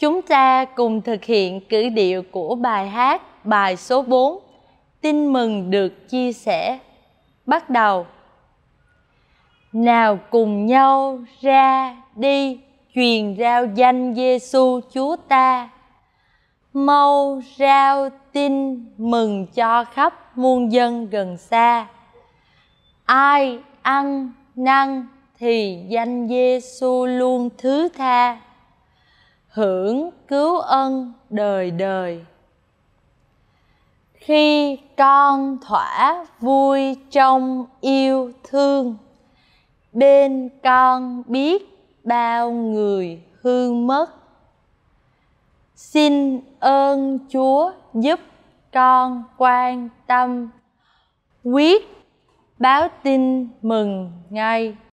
Chúng ta cùng thực hiện cử điệu của bài hát bài số 4 Tin mừng được chia sẻ Bắt đầu Nào cùng nhau ra đi truyền rao danh Giêsu Chúa ta Mau rao tin mừng cho khắp muôn dân gần xa Ai ăn năn thì danh Giêsu luôn thứ tha hưởng cứu ân đời đời khi con thỏa vui trong yêu thương bên con biết bao người hư mất xin ơn chúa giúp con quan tâm quyết báo tin mừng ngay